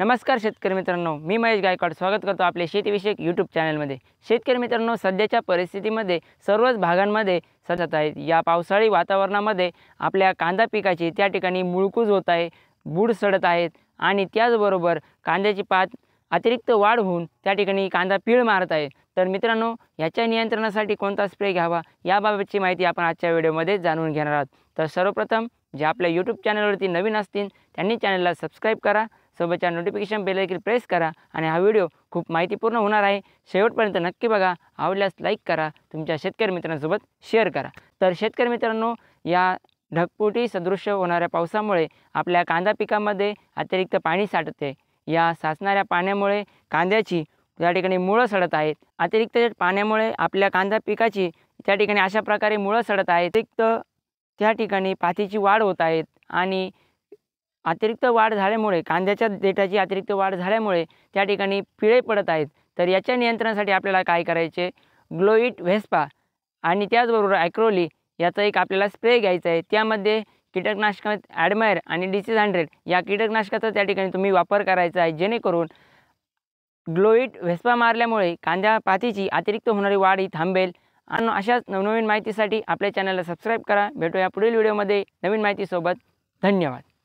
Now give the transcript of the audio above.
नमस्कार शेतकरी मित्रांनो मी महेश गायकवाड स्वागत करतो आपल्या शेतीविषयक यूट्यूब चॅनलमध्ये शेतकरी मित्रांनो सध्याच्या परिस्थितीमध्ये सर्वच भागांमध्ये सजत आहेत या पावसाळी वातावरणामध्ये आपल्या कांदा पिकाची त्या ठिकाणी मुळकूज होत आहे बूड सडत आहेत आणि त्याचबरोबर कांद्याची पात अतिरिक्त वाढ होऊन त्या ठिकाणी कांदा पीळ मारत आहे तर मित्रांनो ह्याच्या नियंत्रणासाठी कोणता स्प्रे घ्यावा याबाबतची माहिती आपण आजच्या व्हिडिओमध्ये जाणून घेणार आहोत तर सर्वप्रथम जे आपल्या यूट्यूब चॅनलवरती नवीन असतील त्यांनी चॅनलला सबस्क्राईब करा सोबतच्या नोटिफिकेशन बेलायकील प्रेस करा आणि हा व्हिडिओ खूप माहितीपूर्ण होणार आहे शेवटपर्यंत नक्की बघा आवडल्यास लाईक करा तुमच्या शेतकरी मित्रांसोबत शेअर करा तर शेतकरी मित्रांनो या ढगपुटी सदृश्य होणाऱ्या पावसामुळे आपल्या कांदा पिकामध्ये अतिरिक्त पाणी साठते या साचणाऱ्या पाण्यामुळे कांद्याची त्या ठिकाणी मुळं सडत आहेत अतिरिक्त पाण्यामुळे आपल्या कांदा पिकाची त्या ठिकाणी अशा प्रकारे मुळं सडत आहेत अतिरिक्त त्या ठिकाणी पातीची वाढ होत आहेत आणि अतिरिक्त वाढ झाल्यामुळे कांद्याच्या देठाची अतिरिक्त वाढ झाल्यामुळे त्या ठिकाणी पिळे पडत आहेत तर याच्या नियंत्रणासाठी आपल्याला काय करायचे ग्लोईट व्हेस्पा आणि त्याचबरोबर ॲक्रोली याचा एक आपल्याला स्प्रे घ्यायचा आहे त्यामध्ये कीटकनाशकात ॲडमायर आणि डिसीज हंड्रेड या कीटकनाशकाचा त्या ठिकाणी तुम्ही वापर करायचा आहे जेणेकरून ग्लोईट व्हेस्पा मारल्यामुळे कांद्या पातीची अतिरिक्त होणारी वाढ ही थांबेल आणि अशाच नवनवीन माहितीसाठी आपल्या चॅनलला सबस्क्राईब करा भेटूया पुढील व्हिडिओमध्ये नवीन माहितीसोबत धन्यवाद